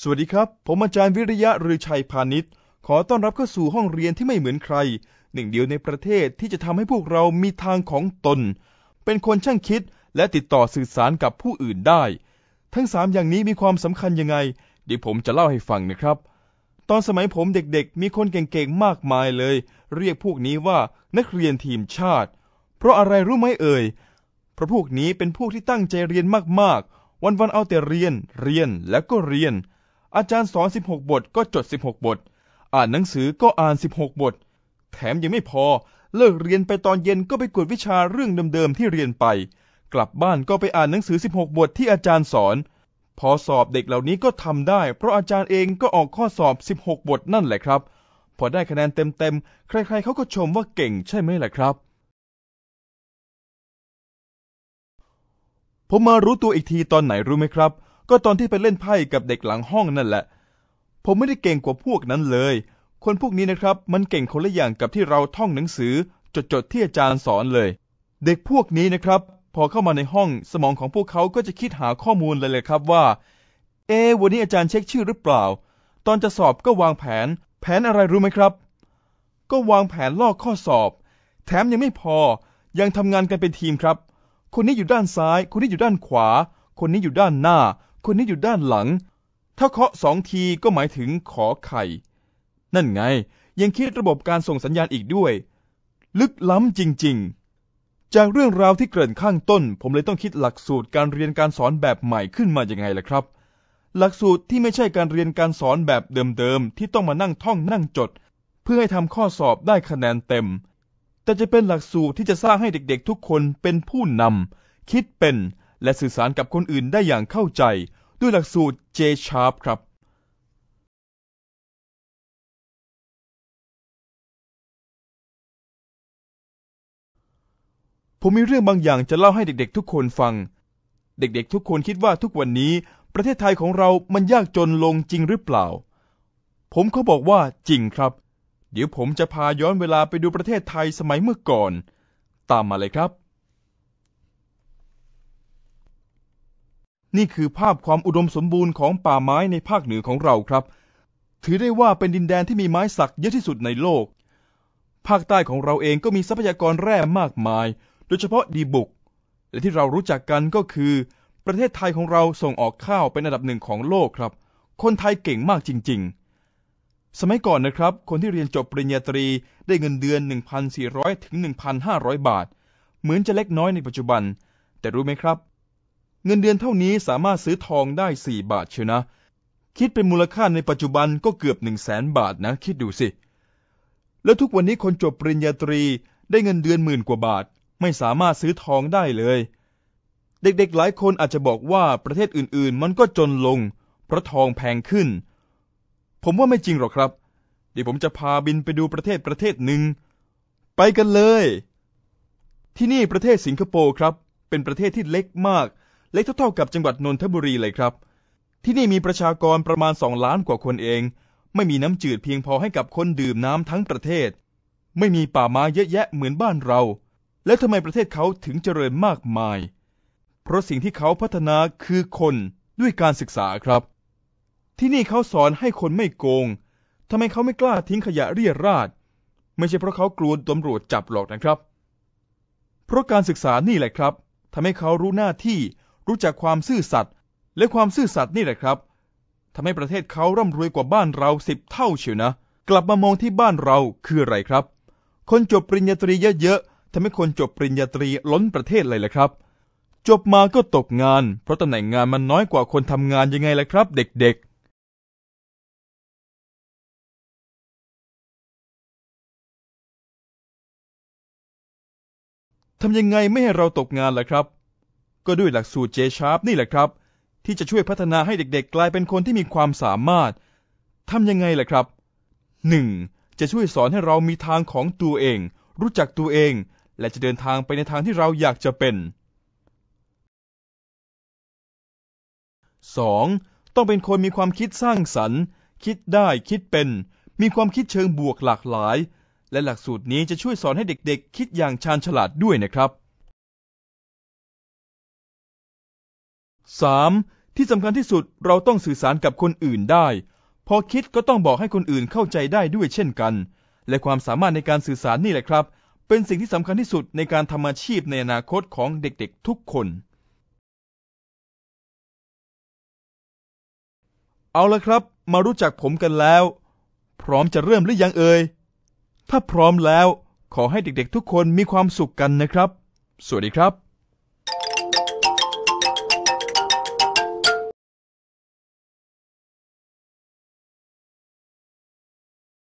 สวัสดีครับ ผมอาจารย์วิริยะรือชัยพาณิชย์ ขอต้อนรับเข้าสู่ห้องเรียนที่ไม่เหมือนใครหนึ่งเดียวในประเทศที่จะทำให้พวกเรามีทางของตน เป็นคนช่างคิดและติดต่อสื่อสารกับผู้อื่นได้ ทั้งสามอย่างนี้มีความสำคัญยังไงเดี๋ยวผมจะเล่าให้ฟังนะครับ ตอนสมัยผมเด็กๆ มีคนเก่งๆมากมายเลย เรียกพวกนี้ว่านักเรียนทีมชาติพราะอะไรรู้ไหมเอ่ยเพราะพวกนี้เป็นพวกที่ตั้งใจเรียนมากๆ วันๆ เอาแต่เรียน เรียน แล้วก็เรียน อาจารย์สอน16 บทก็จด 16 บท อ่านหนังสือก็อ่าน 16 บท แถมยังไม่พอ เลิกเรียนไปตอนเย็นก็ไปกวดวิชาเรื่องเดิมๆ ที่เรียนไป กลับบ้านก็ไปอ่านหนังสือ 16 บทที่อาจารย์สอน พอสอบเด็กเหล่านี้ก็ทำได้ เพราะอาจารย์เองก็ออกข้อสอบ 16 บทนั่นแหละครับ พอได้คะแนนเต็มๆ ใครๆเขาก็ชมว่าเก่งใช่ไหมล่ะครับผมมารู้ตัวอีกทีตอนไหนรู้ไหมครับ ก็ตอนที่ไปเล่นไพ่กับเด็กหลังห้องนั่นแหละ ผมไม่ได้เก่งกว่าพวกนั้นเลย คนพวกนี้นะครับมันเก่งคนละอย่างกับที่เราท่องหนังสือ จดจดที่อาจารย์สอนเลย เด็กพวกนี้นะครับ พอเข้ามาในห้องสมองของพวกเขา ก็จะคิดหาข้อมูลเลยเลยครับว่า เอวันนี้อาจารย์เช็คชื่อหรือเปล่า ตอนจะสอบก็วางแผน แผนอะไรรู้ไหมครับ ก็วางแผนลอกข้อสอบ แถมยังไม่พอยังทำงานกันเป็นทีมครับคนนี้อยู่ด้านซ้าย คนนี้อยู่ด้านขวา คนนี้อยู่ด้านหน้า คนนี้อยู่ด้านหลัง ถ้าเคาะสองทีก็หมายถึงขอไข่ นั่นไง ยังคิดระบบการส่งสัญญาณอีกด้วย ลึกล้ำจริงๆ จากเรื่องราวที่เกิดข้างต้น ผมเลยต้องคิดหลักสูตรการเรียนการสอนแบบใหม่ขึ้นมาอย่างไงล่ะครับ หลักสูตรที่ไม่ใช่การเรียนการสอนแบบเดิมๆ ที่ต้องมานั่งท่องนั่งจด เพื่อให้ทำข้อสอบได้คะแนนเต็มแต่จะเป็นหลักสูตรที่จะสร้างให้เด็กๆ ทุกคนเป็นผู้นำคิดเป็นและสื่อสารกับคนอื่นได้อย่างเข้าใจด้วยหลักสูตร J Sharp ครับ ผมมีเรื่องบางอย่างจะเล่าให้เด็กๆ ทุกคนฟัง เด็กๆ ทุกคนคิดว่าทุกวันนี้ประเทศไทยของเรามันยากจนลงจริงหรือเปล่า ผมเขาบอกว่าจริงครับเดี๋ยวผมจะพาย้อนเวลาไปดูประเทศไทยสมัยเมื่อก่อน ตามมาเลยครับ นี่คือภาพความอุดมสมบูรณ์ของป่าไม้ในภาคเหนือของเราครับ ถือได้ว่าเป็นดินแดนที่มีไม้สักเยอะที่สุดในโลก ภาคใต้ของเราเองก็มีทรัพยากรแร่มากมาย โดยเฉพาะดีบุก และที่เรารู้จักกันก็คือ ประเทศไทยของเราส่งออกข้าวเป็นอันดับหนึ่งของโลกครับ คนไทยเก่งมากจริง ๆสมัยก่อนนะครับ คนที่เรียนจบปริญญาตรีได้เงินเดือน 1,400ถึง1,500 บาท เหมือนจะเล็กน้อยในปัจจุบัน แต่รู้ไหมครับ เงินเดือนเท่านี้สามารถซื้อทองได้ 4 บาทเชียวนะ คิดเป็นมูลค่าในปัจจุบันก็เกือบ 1 0 0 0 0แบาทนะคิดดูสิ แล้วทุกวันนี้คนจบปริญญาตรีได้เงินเดือน หมื่นกว่าบาท ไม่สามารถซื้อทองได้เลย เด็กๆหลายคนอาจจะบอกว่าประเทศอื่น ๆ มันก็จนลงเพราะทองแพงขึ้นผมว่าไม่จริงหรอกครับเดี๋ยวผมจะพาบินไปดูประเทศประเทศหนึ่ง ไปกันเลย ที่นี่ประเทศสิงคโปร์ครับ เป็นประเทศที่เล็กมาก เล็กเท่าๆกับจังหวัดนนทบุรีเลยครับ ที่นี่มีประชากรประมาณสองล้านกว่าคนเอง ไม่มีน้ำจืดเพียงพอให้กับคนดื่มน้ำทั้งประเทศ ไม่มีป่าไม้เยอะแยะเหมือนบ้านเรา แล้วทำไมประเทศเขาถึงเจริญมากมาย เพราะสิ่งที่เขาพัฒนาคือคนด้วยการศึกษาครับที่นี่เขาสอนให้คนไม่โกง ทำไมเขาไม่กล้าทิ้งขยะเรี่ยราด ไม่ใช่เพราะเขากลัวตำรวจจับหรอกนะครับ เพราะการศึกษานี่แหละครับทำให้เขารู้หน้าที่ รู้จักความซื่อสัตย์ และความซื่อสัตย์นี่แหละครับทำให้ประเทศเขาร่ำรวยกว่าบ้านเราสิบเท่าเชียวนะ กลับมามองที่บ้านเราคืออะไรครับ คนจบปริญญาตรีเยอะๆทำให้คนจบปริญญาตรีล้นประเทศเลยแหละครับ จบมาก็ตกงาน เพราะตำแหน่งงานมันน้อยกว่าคนทำงานยังไงล่ะครับ เด็กๆทำยังไงไม่ให้เราตกงานล่ะครับ ก็ด้วยหลักสูตร J Sharp นี่แหละครับ ที่จะช่วยพัฒนาให้เด็ก ๆ กลายเป็นคนที่มีความสามารถ ทำยังไงล่ะครับ 1. จะช่วยสอนให้เรามีทางของตัวเอง รู้จักตัวเอง และจะเดินทางไปในทางที่เราอยากจะเป็น 2. ต้องเป็นคนมีความคิดสร้างสรรค์ คิดได้คิดเป็น มีความคิดเชิงบวกหลากหลายและหลักสูตรนี้จะช่วยสอนให้เด็ก ๆ คิดอย่างชาญฉลาดด้วยนะครับ 3. ที่สำคัญที่สุดเราต้องสื่อสารกับคนอื่นได้ พอคิดก็ต้องบอกให้คนอื่นเข้าใจได้ด้วยเช่นกัน และความสามารถในการสื่อสารนี่แหละครับ เป็นสิ่งที่สำคัญที่สุดในการทำอาชีพในอนาคตของเด็ก ๆ ทุกคน เอาละครับ มารู้จักผมกันแล้ว พร้อมจะเริ่มหรือยังเอ่ยถ้าพร้อมแล้ว ขอให้เด็กๆทุกคนมีความสุขกันนะครับ สวัสดีครับ